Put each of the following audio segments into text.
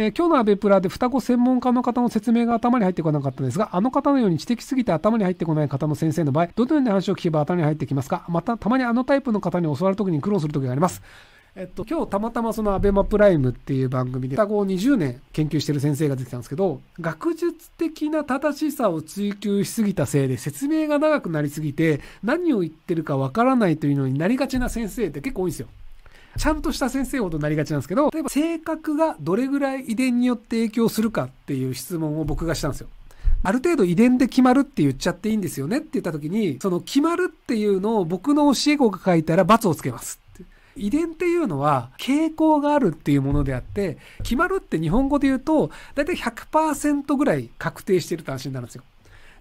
えー、今日のアベプラで双子専門家の方の説明が頭に入ってこなかったですが、あの方のように知的すぎて頭に入ってこない方の先生の場合、どのような話を聞けば頭に入ってきますかまた、たまにあのタイプの方に教わるときに苦労するときがあります。えっと、今日たまたまそのアベマプライムっていう番組で双子を20年研究してる先生が出てたんですけど、学術的な正しさを追求しすぎたせいで説明が長くなりすぎて、何を言ってるかわからないというのになりがちな先生って結構多いんですよ。ちゃんとした先生ほどなりがちなんですけど、例えば性格がどれぐらい遺伝によって影響するかっていう質問を僕がしたんですよ。ある程度遺伝で決まるって言っちゃっていいんですよねって言った時に、その決まるっていうのを僕の教え子が書いたら罰をつけます遺伝っていうのは傾向があるっていうものであって、決まるって日本語で言うと、だいたい100%ぐらい確定してるって話になるんですよ。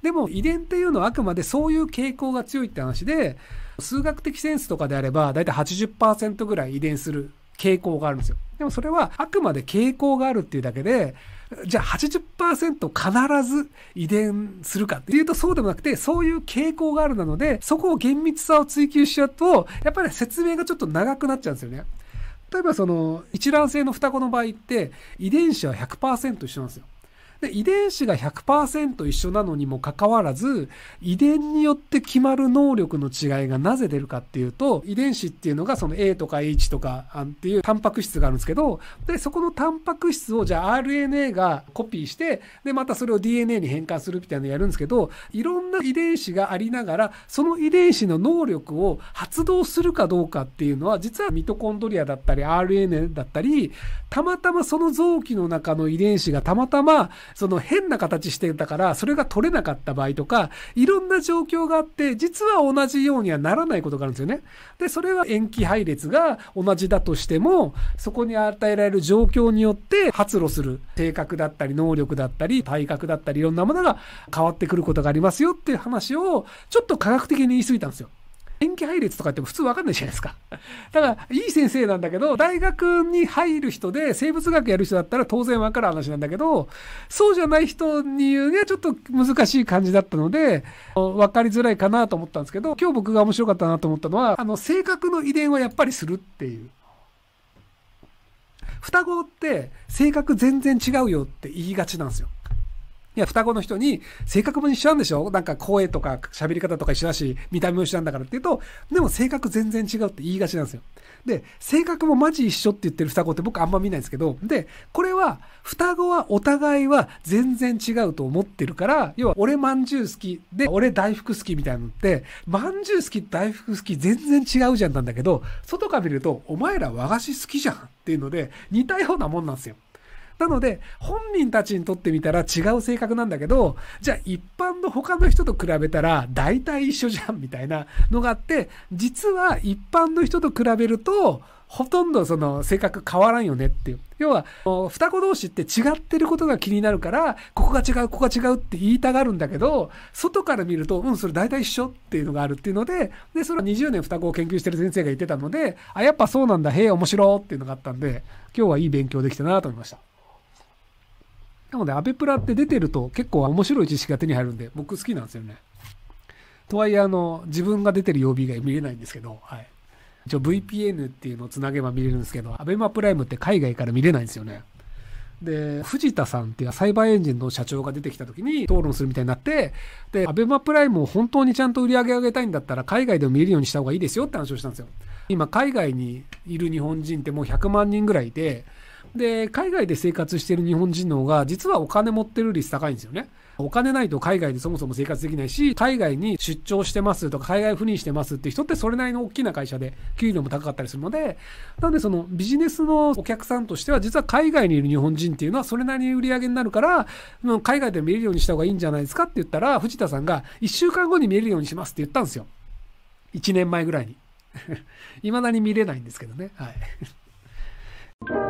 でも遺伝っていうのはあくまでそういう傾向が強いって話で、数学的センスとかであれば、だいたい80%ぐらい遺伝する傾向があるんですよ。でもそれはあくまで傾向があるっていうだけで、じゃあ80%必ず遺伝するかっていうとそうでもなくて、そういう傾向があるなので、そこを厳密さを追求しちゃうと、やっぱり説明がちょっと長くなっちゃうんですよね。例えばその一卵性の双子の場合って遺伝子は100%一緒なんですよ。で、遺伝子が100%一緒なのにもかかわらず、遺伝によって決まる能力の違いがなぜ出るかっていうと、遺伝子っていうのがその A とか H とかっていうタンパク質があるんですけど、で、そこのタンパク質をじゃあ RNA がコピーして、で、またそれを DNA に変換するみたいなのをやるんですけど、いろんな遺伝子がありながら、その遺伝子の能力を発動するかどうかっていうのは、実はミトコンドリアだったり RNA だったり、たまたまその臓器の中の遺伝子がたまたまその変な形してたから、それが取れなかった場合とか、いろんな状況があって、実は同じようにはならないことがあるんですよね。で、それは塩基配列が同じだとしても、そこに与えられる状況によって発露する性格だったり、能力だったり、体格だったり、いろんなものが変わってくることがありますよっていう話を、ちょっと科学的に言い過ぎたんですよ。延期配列とかって普通わかんないじゃないですか。だから、いい先生なんだけど、大学に入る人で生物学やる人だったら当然わかる話なんだけど、そうじゃない人に言うにはちょっと難しい感じだったので、わかりづらいかなと思ったんですけど、今日僕が面白かったなと思ったのは、あの、性格の遺伝はやっぱりするっていう。双子って性格全然違うよって言いがちなんですよ。いや、双子の人に、性格も一緒なんでしょなんか声とか喋り方とか一緒だし、見た目も一緒なんだからって言うと、でも性格全然違うって言いがちなんですよ。で、性格もマジ一緒って言ってる双子って僕あんま見ないんですけど、で、これは、双子はお互いは全然違うと思ってるから、要は、俺まんじゅう好きで、俺大福好きみたいなのって、まんじゅう好き大福好き全然違うじゃんなんだけど、外から見ると、お前ら和菓子好きじゃんっていうので、似たようなもんなんですよ。なので、本人たちにとってみたら違う性格なんだけど、じゃあ一般の他の人と比べたら大体一緒じゃんみたいなのがあって、実は一般の人と比べると、ほとんどその性格変わらんよねっていう。要は、双子同士って違ってることが気になるから、ここが違う、ここが違うって言いたがるんだけど、外から見ると、うん、それ大体一緒っていうのがあるっていうので、で、それは20年双子を研究してる先生が言ってたので、あ、やっぱそうなんだ、へえ、面白っていうのがあったんで、今日はいい勉強できたなと思いました。なので、アベプラって出てると結構面白い知識が手に入るんで、僕好きなんですよね。とはいえ、あの、自分が出てる曜日以外見れないんですけど、はい。一応 VPN っていうのをつなげば見れるんですけど、アベマプライムって海外から見れないんですよね。で、藤田さんっていうサイバーエンジンの社長が出てきた時に討論するみたいになって、で、アベマプライムを本当にちゃんと売り上げ上げたいんだったら、海外でも見れるようにした方がいいですよって話をしたんですよ。今、海外にいる日本人ってもう100万人ぐらいいて、で、海外で生活してる日本人の方が、実はお金持ってる率高いんですよね。お金ないと海外でそもそも生活できないし、海外に出張してますとか、海外赴任してますって人ってそれなりの大きな会社で給料も高かったりするので、なのでそのビジネスのお客さんとしては、実は海外にいる日本人っていうのはそれなりに売り上げになるから、海外で見れるようにした方がいいんじゃないですかって言ったら、藤田さんが1週間後に見れるようにしますって言ったんですよ。1年前ぐらいに。い まだに見れないんですけどね。はい。